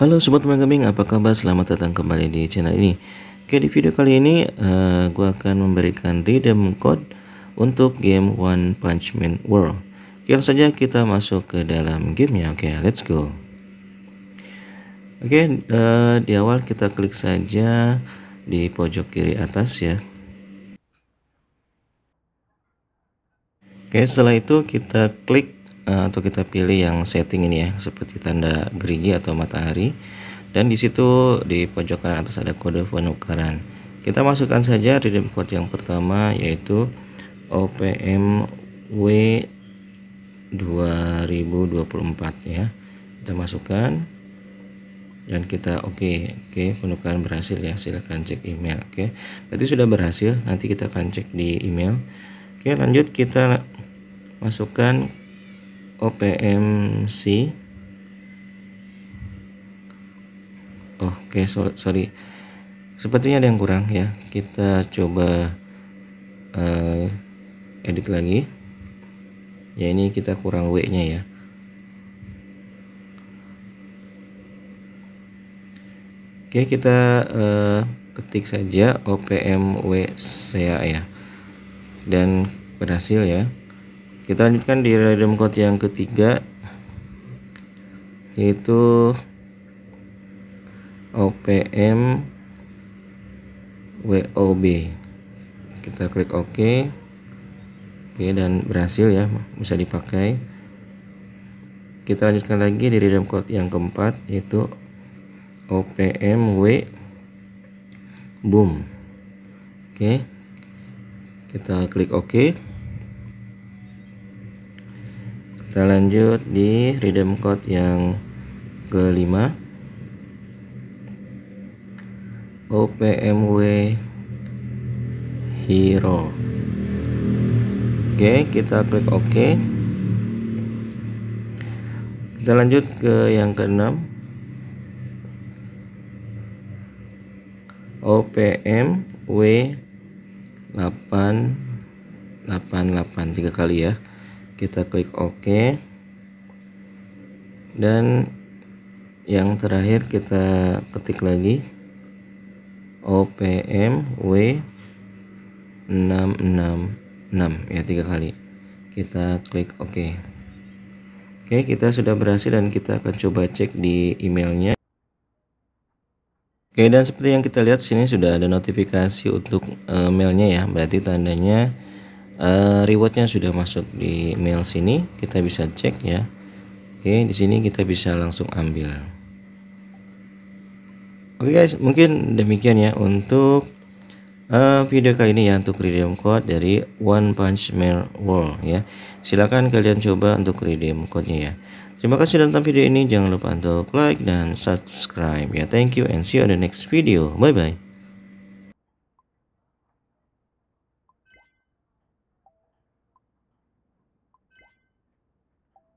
Halo sobat gaming, apa kabar? Selamat datang kembali di channel ini. Oke, di video kali ini uh, gua akan memberikan redeem code untuk game One Punch Man World. Oke, langsung saja kita masuk ke dalam gamenya. Oke, let's go. Oke, uh, di awal kita klik saja di pojok kiri atas ya. Oke, setelah itu kita klik Eh, atau kita pilih yang setting ini ya seperti tanda gerigi atau matahari dan disitu di pojok kanan atas ada kode penukaran kita masukkan saja redeem code yang pertama yaitu OPM W 2024 ya kita masukkan dan kita oke okay, oke okay, penukaran berhasil ya silahkan cek email oke okay. berarti sudah berhasil nanti kita akan cek di email oke okay, lanjut kita masukkan OPMC oh, oke okay, sorry, sorry sepertinya ada yang kurang ya kita coba uh, edit lagi ya ini kita kurang W nya ya Oke kita uh, ketik saja OPMWCA ya dan berhasil ya kita lanjutkan di redeem code yang ketiga yaitu OPM WOB kita klik OK oke dan berhasil ya bisa dipakai kita lanjutkan lagi di redeem code yang keempat yaitu OPM W boom oke kita klik OK kita lanjut di redeem code yang kelima OPMW Hero oke kita klik OK kita lanjut ke yang keenam OPM W 888 tiga kali ya kita klik OK dan yang terakhir kita ketik lagi OPM W 666 ya tiga kali kita klik OK Oke kita sudah berhasil dan kita akan coba cek di emailnya Oke dan seperti yang kita lihat sini sudah ada notifikasi untuk emailnya eh, mailnya ya berarti tandanya uh, rewardnya sudah masuk di mail sini kita bisa cek ya oke di sini kita bisa langsung ambil oke guys mungkin demikian ya untuk uh, video kali ini ya untuk redeem code dari One Punch Man World ya silahkan kalian coba untuk redeem code-nya ya terima kasih sudah nonton video ini jangan lupa untuk like dan subscribe ya thank you and see you on the next video bye bye